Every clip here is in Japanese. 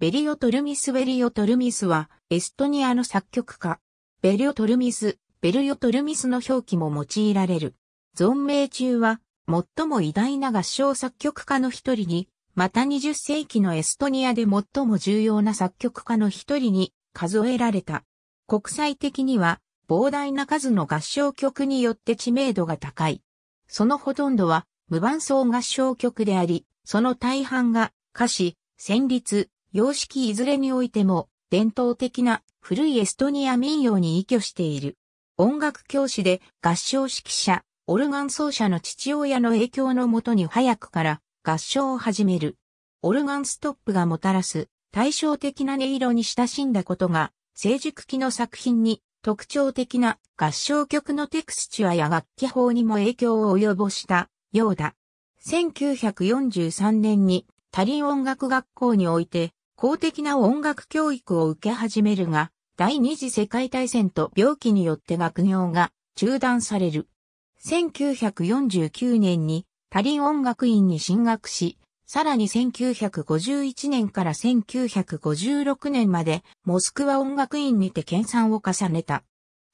ベリオトルミス・ベリオトルミスは、エストニアの作曲家。ベリオトルミス、ベルヨトルミスの表記も用いられる。存命中は、最も偉大な合唱作曲家の一人に、また20世紀のエストニアで最も重要な作曲家の一人に数えられた。国際的には、膨大な数の合唱曲によって知名度が高い。そのほとんどは、無伴奏合唱曲であり、その大半が歌詞、旋律、様式いずれにおいても伝統的な古いエストニア民謡に依拠している。音楽教師で合唱指揮者、オルガン奏者の父親の影響のもとに早くから合唱を始める。オルガンストップがもたらす対照的な音色に親しんだことが成熟期の作品に特徴的な合唱曲のテクスチュアや楽器法にも影響を及ぼしたようだ。1943年にタリン音楽学校において公的な音楽教育を受け始めるが、第二次世界大戦と病気によって学業が中断される。1949年にタリ音楽院に進学し、さらに1951年から1956年までモスクワ音楽院にて研鑽を重ねた。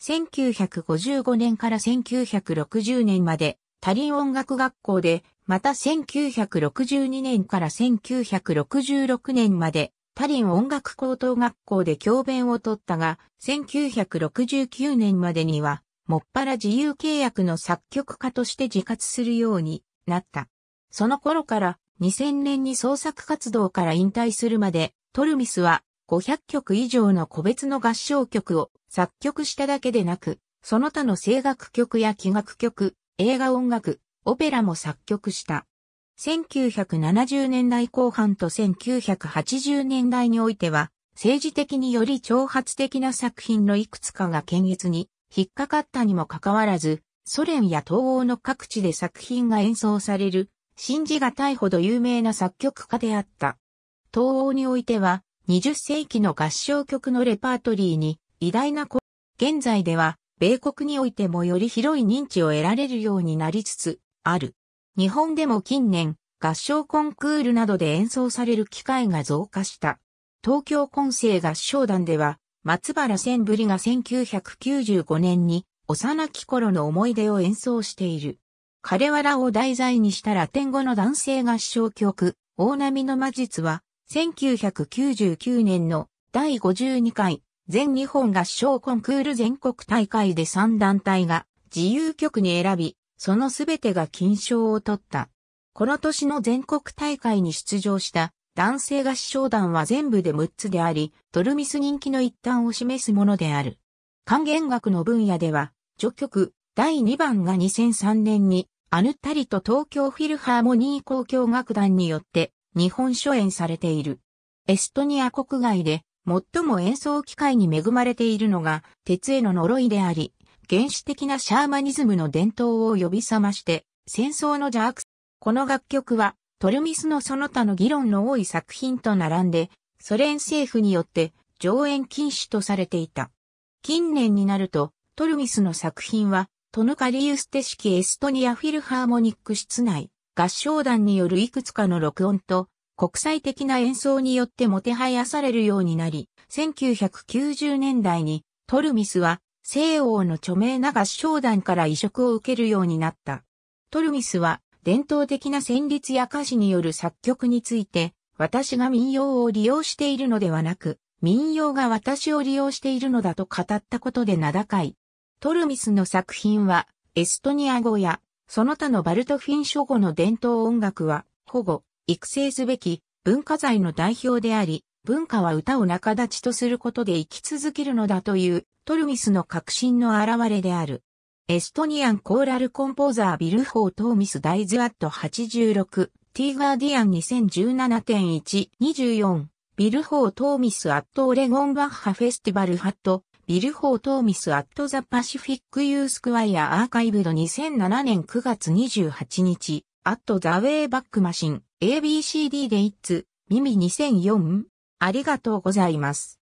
1955年から1960年までタリン音楽学校でまた1962年から1966年までパリン音楽高等学校で教鞭を取ったが、1969年までには、もっぱら自由契約の作曲家として自活するようになった。その頃から2000年に創作活動から引退するまで、トルミスは500曲以上の個別の合唱曲を作曲しただけでなく、その他の声楽曲や器楽曲、映画音楽、オペラも作曲した。1970年代後半と1980年代においては、政治的により挑発的な作品のいくつかが検閲に引っかかったにもかかわらず、ソ連や東欧の各地で作品が演奏される、信じがたいほど有名な作曲家であった。東欧においては、20世紀の合唱曲のレパートリーに偉大な現在では、米国においてもより広い認知を得られるようになりつつある。日本でも近年、合唱コンクールなどで演奏される機会が増加した。東京混声合唱団では、松原千ぶりが1995年に幼き頃の思い出を演奏している。彼わらを題材にしたラテン語の男性合唱曲、大波の魔術は、1999年の第52回全日本合唱コンクール全国大会で3団体が自由曲に選び、そのすべてが金賞を取った。この年の全国大会に出場した男性合唱団は全部で6つであり、ドルミス人気の一端を示すものである。還元学の分野では、序曲第2番が2003年に、アヌタリと東京フィルハーモニー交響楽団によって日本初演されている。エストニア国外で最も演奏機会に恵まれているのが鉄への呪いであり、原始的なシャーマニズムの伝統を呼び覚まして、戦争の邪悪。この楽曲は、トルミスのその他の議論の多い作品と並んで、ソ連政府によって上演禁止とされていた。近年になると、トルミスの作品は、トヌカリウステ式エストニアフィルハーモニック室内、合唱団によるいくつかの録音と、国際的な演奏によってもてはやされるようになり、1990年代にトルミスは西欧の著名な合唱団から移植を受けるようになった。トルミスは伝統的な旋律や歌詞による作曲について、私が民謡を利用しているのではなく、民謡が私を利用しているのだと語ったことで名高い。トルミスの作品は、エストニア語や、その他のバルトフィン諸語の伝統音楽は、保護、育成すべき文化財の代表であり、文化は歌を仲立ちとすることで生き続けるのだというトルミスの革新の現れである。エストニアンコーラルコンポーザービルフォートーミスダイズアット86、ティーガーディアン2017.1、24、ビルフォートーミスアットオレゴンバッハフェスティバルハット、ビルフォートーミスアットザパシフィックユースクワイアアーカイブド2007年9月28日、アットザウェイバックマシン、ABCD でイッツ、ミ2004、ありがとうございます。